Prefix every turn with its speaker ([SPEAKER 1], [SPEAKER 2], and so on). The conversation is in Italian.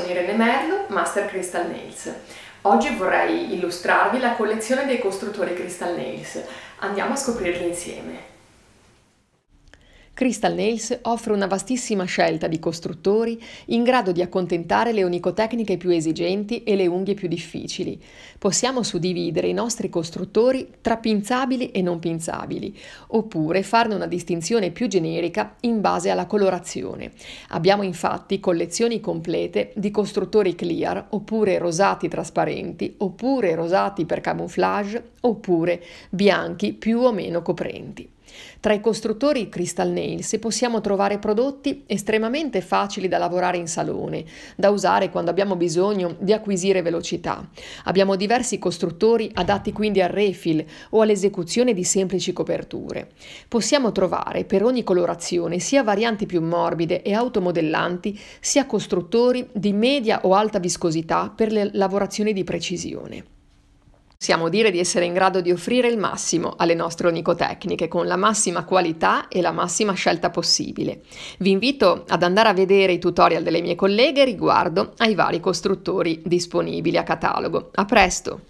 [SPEAKER 1] sono Irene Merlo, Master Crystal Nails. Oggi vorrei illustrarvi la collezione dei costruttori Crystal Nails. Andiamo a scoprirli insieme. Crystal Nails offre una vastissima scelta di costruttori in grado di accontentare le onicotecniche più esigenti e le unghie più difficili. Possiamo suddividere i nostri costruttori tra pinzabili e non pinzabili, oppure farne una distinzione più generica in base alla colorazione. Abbiamo infatti collezioni complete di costruttori clear, oppure rosati trasparenti, oppure rosati per camouflage, oppure bianchi più o meno coprenti. Tra i costruttori Crystal Nails mail se possiamo trovare prodotti estremamente facili da lavorare in salone, da usare quando abbiamo bisogno di acquisire velocità. Abbiamo diversi costruttori adatti quindi al refill o all'esecuzione di semplici coperture. Possiamo trovare per ogni colorazione sia varianti più morbide e automodellanti, sia costruttori di media o alta viscosità per le lavorazioni di precisione. Possiamo dire di essere in grado di offrire il massimo alle nostre onicotecniche con la massima qualità e la massima scelta possibile. Vi invito ad andare a vedere i tutorial delle mie colleghe riguardo ai vari costruttori disponibili a catalogo. A presto!